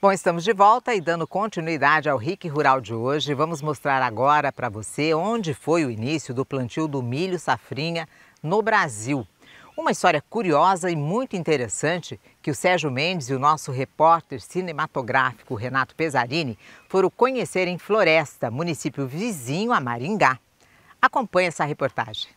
Bom, estamos de volta e dando continuidade ao RIC Rural de hoje, vamos mostrar agora para você onde foi o início do plantio do milho safrinha no Brasil. Uma história curiosa e muito interessante que o Sérgio Mendes e o nosso repórter cinematográfico Renato Pesarini foram conhecer em Floresta, município vizinho a Maringá. Acompanhe essa reportagem.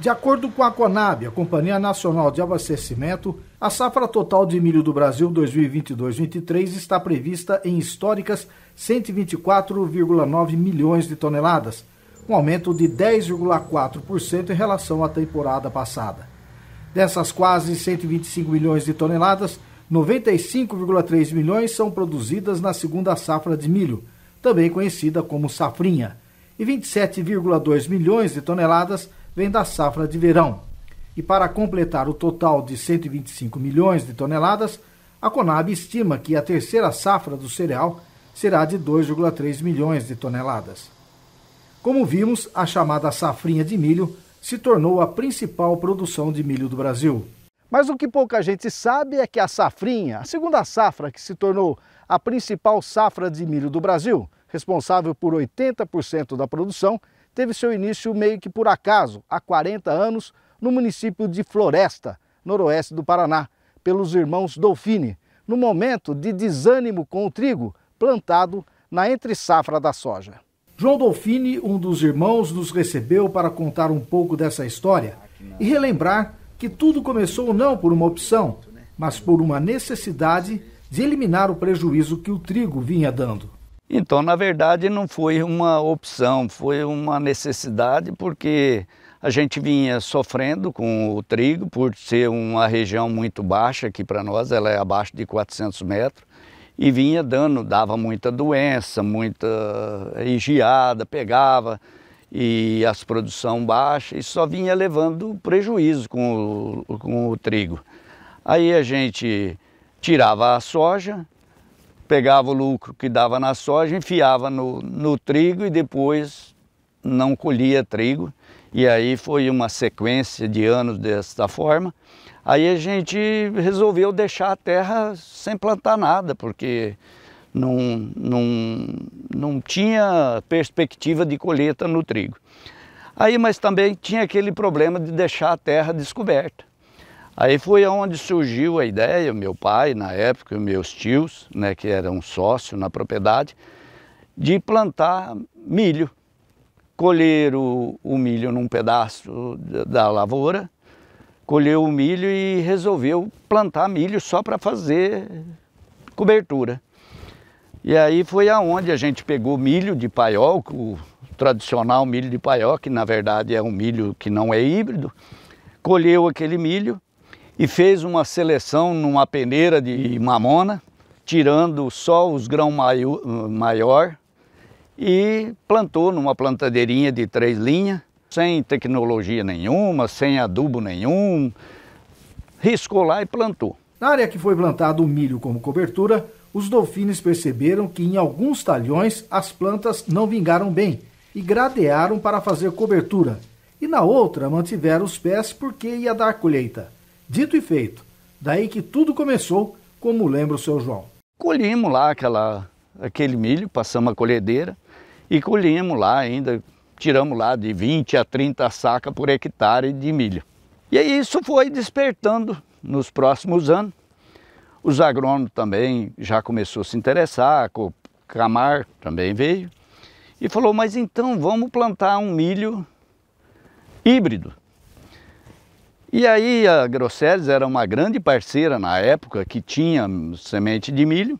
De acordo com a Conab, a Companhia Nacional de Abastecimento, a safra total de milho do Brasil 2022-23 está prevista em históricas 124,9 milhões de toneladas, um aumento de 10,4% em relação à temporada passada. Dessas quase 125 milhões de toneladas, 95,3 milhões são produzidas na segunda safra de milho, também conhecida como safrinha, e 27,2 milhões de toneladas vem da safra de verão. E para completar o total de 125 milhões de toneladas, a Conab estima que a terceira safra do cereal será de 2,3 milhões de toneladas. Como vimos, a chamada safrinha de milho se tornou a principal produção de milho do Brasil. Mas o que pouca gente sabe é que a safrinha, a segunda safra que se tornou a principal safra de milho do Brasil, responsável por 80% da produção, teve seu início meio que por acaso, há 40 anos, no município de Floresta, noroeste do Paraná, pelos irmãos Dolfini, no momento de desânimo com o trigo plantado na entre-safra da soja. João Dolfini, um dos irmãos, nos recebeu para contar um pouco dessa história e relembrar que tudo começou não por uma opção, mas por uma necessidade de eliminar o prejuízo que o trigo vinha dando. Então, na verdade, não foi uma opção, foi uma necessidade, porque a gente vinha sofrendo com o trigo, por ser uma região muito baixa aqui para nós, ela é abaixo de 400 metros, e vinha dando, dava muita doença, muita higiada, pegava, e as produções baixas e só vinha levando prejuízo com o, com o trigo. Aí a gente tirava a soja, pegava o lucro que dava na soja, enfiava no, no trigo e depois não colhia trigo. E aí foi uma sequência de anos dessa forma. Aí a gente resolveu deixar a terra sem plantar nada, porque não, não, não tinha perspectiva de colheita no trigo. Aí, mas também tinha aquele problema de deixar a terra descoberta. Aí foi onde surgiu a ideia, meu pai na época, meus tios, né, que eram sócio na propriedade, de plantar milho. Colher o, o milho num pedaço da lavoura, colheu o milho e resolveu plantar milho só para fazer cobertura. E aí foi aonde a gente pegou milho de paiol, o tradicional milho de paiol, que na verdade é um milho que não é híbrido, colheu aquele milho, e fez uma seleção numa peneira de mamona, tirando só os grãos maior, maior e plantou numa plantadeirinha de três linhas, sem tecnologia nenhuma, sem adubo nenhum, riscou lá e plantou. Na área que foi plantado o milho como cobertura, os dolfines perceberam que em alguns talhões as plantas não vingaram bem e gradearam para fazer cobertura, e na outra mantiveram os pés porque ia dar colheita. Dito e feito, daí que tudo começou, como lembra o seu João. Colhemos lá aquela, aquele milho, passamos a colhedeira e colhemos lá ainda, tiramos lá de 20 a 30 sacas por hectare de milho. E aí isso foi despertando nos próximos anos. Os agrônomos também já começou a se interessar, o Camar também veio e falou, mas então vamos plantar um milho híbrido. E aí a Grosselis era uma grande parceira na época que tinha semente de milho.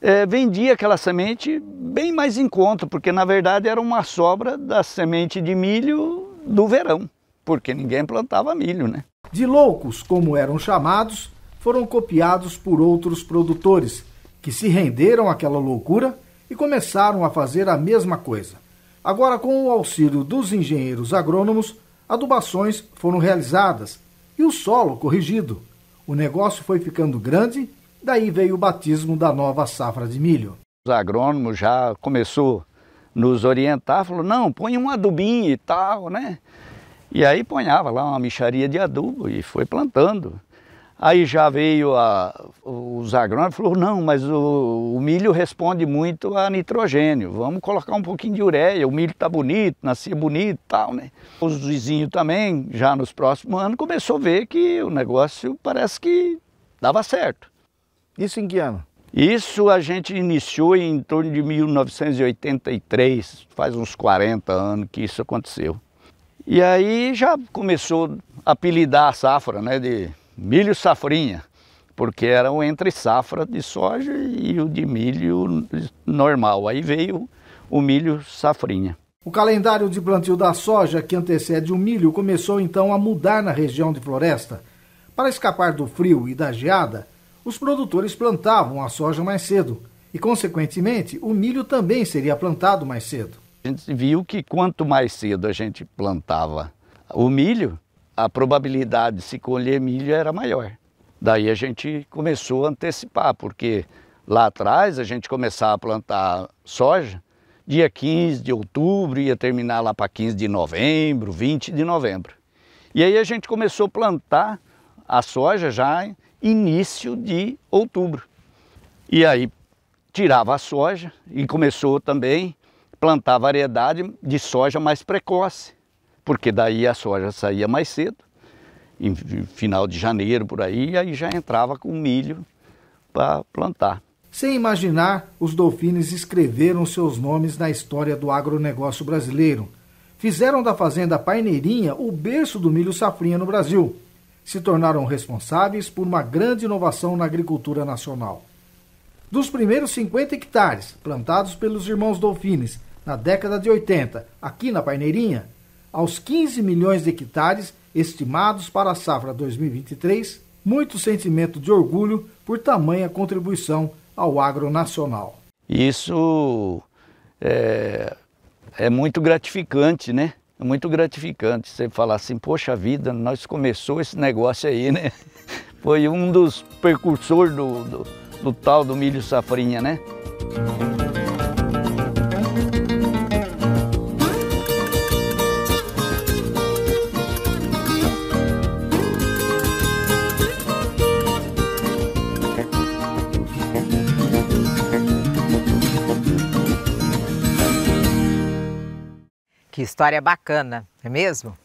É, vendia aquela semente bem mais em conta, porque na verdade era uma sobra da semente de milho do verão, porque ninguém plantava milho, né? De loucos, como eram chamados, foram copiados por outros produtores, que se renderam àquela loucura e começaram a fazer a mesma coisa. Agora, com o auxílio dos engenheiros agrônomos, adubações foram realizadas e o solo corrigido. O negócio foi ficando grande, daí veio o batismo da nova safra de milho. Os agrônomos já começou nos orientar, falou, não, põe um adubinho e tal, né? E aí ponhava lá uma micharia de adubo e foi plantando. Aí já veio a, os agrônomos e falou, não, mas o, o, milho responde muito a nitrogênio, vamos colocar um pouquinho de ureia, o milho está bonito, nascia bonito e tal, né? Os vizinhos também, já nos próximos anos, começou a ver que o negócio parece que dava certo. Isso em que ano? Isso a gente iniciou em torno de 1983, faz uns 40 anos que isso aconteceu. E aí já começou a apelidar a safra, né, de milho safrinha, porque era o entre safra de soja e o de milho normal. Aí veio o milho safrinha. O calendário de plantio da soja que antecede o milho começou então a mudar na região de floresta. Para escapar do frio e da geada, os produtores plantavam a soja mais cedo e, consequentemente, o milho também seria plantado mais cedo. A gente viu que quanto mais cedo a gente plantava o milho, a probabilidade de se colher milho era maior. Daí a gente começou a antecipar, porque lá atrás a gente começava a plantar soja dia 15 de outubro, ia terminar lá para 15 de novembro, 20 de novembro. E aí a gente começou a plantar a soja já início de outubro. E aí tirava a soja e começou também plantar variedade de soja mais precoce porque daí a soja saía mais cedo, em final de janeiro por aí, e aí já entrava com milho para plantar. Sem imaginar, os Dolfines escreveram seus nomes na história do agronegócio brasileiro. Fizeram da fazenda Paineirinha o berço do milho safrinha no Brasil. Se tornaram responsáveis por uma grande inovação na agricultura nacional. Dos primeiros 50 hectares plantados pelos irmãos Dolfines na década de 80, aqui na Paineirinha, aos 15 milhões de hectares estimados para a safra 2023, muito sentimento de orgulho por tamanha contribuição ao agro nacional. Isso é, é muito gratificante, né? É muito gratificante você falar assim, poxa vida, nós começou esse negócio aí, né? Foi um dos precursores do, do, do tal do milho safrinha, né? história bacana, não é mesmo?